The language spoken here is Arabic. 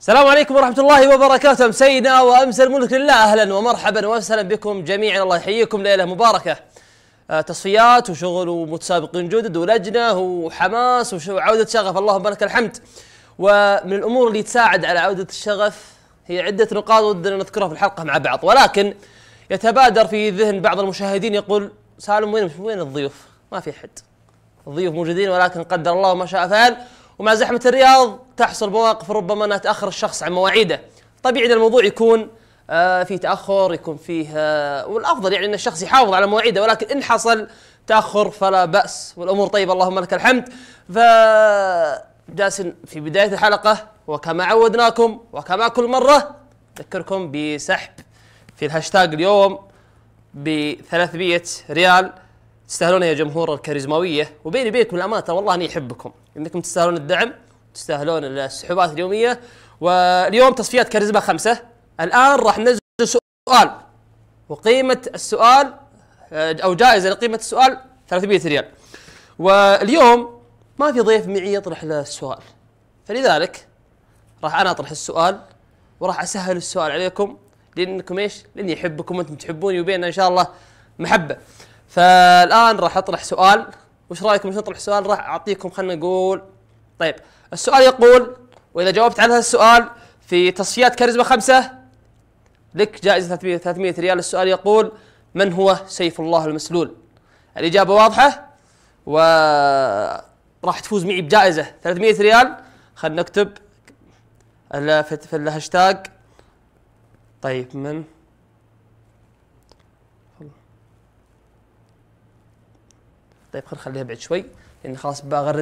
السلام عليكم ورحمة الله وبركاته مسينا وأمس الملك لله أهلا ومرحبا وسهلا بكم جميعا الله يحييكم ليلة مباركة آه، تصفيات وشغل ومتسابقين جدد ولجنة وحماس وعودة شغف اللهم لك الحمد ومن الأمور اللي تساعد على عودة الشغف هي عدة نقاط ودنا نذكرها في الحلقة مع بعض ولكن يتبادر في ذهن بعض المشاهدين يقول سالم وين وين الضيوف؟ ما في أحد الضيوف موجودين ولكن قدر الله ما شاء فعل ومع زحمة الرياض تحصل مواقف ربما أنها تأخر الشخص عن مواعيده طبيعي أن الموضوع يكون آه، في تأخر يكون فيه آه، والأفضل يعني أن الشخص يحافظ على مواعيده ولكن إن حصل تأخر فلا بأس والأمور طيبة اللهم لك الحمد ف في بداية الحلقة وكما عودناكم وكما كل مرة أذكركم بسحب في الهاشتاج اليوم ب 300 ريال تستاهلون يا جمهور الكاريزماويه وبيني بينكم الامانه والله اني احبكم انكم تستاهلون الدعم تستاهلون السحوبات اليوميه واليوم تصفيات كاريزما خمسه الان راح ننزل سؤال وقيمه السؤال آه، او جائزه لقيمه السؤال 300 ريال واليوم ما في ضيف معي يطرح له السؤال فلذلك راح انا اطرح السؤال وراح اسهل السؤال عليكم لانكم ايش؟ لاني احبكم وانتم تحبوني وبيننا ان شاء الله محبه فالان راح اطرح سؤال وش رايكم مش نطرح سؤال راح اعطيكم خلينا نقول طيب السؤال يقول واذا جاوبت على هذا السؤال في تصفيات كاريزما خمسه لك جائزه 300 ريال السؤال يقول من هو سيف الله المسلول؟ الاجابه واضحه و راح تفوز معي بجائزه 300 ريال خلينا نكتب في الهاشتاج طيب من طيب خل نخليها بعد شوي لان خلاص بغرد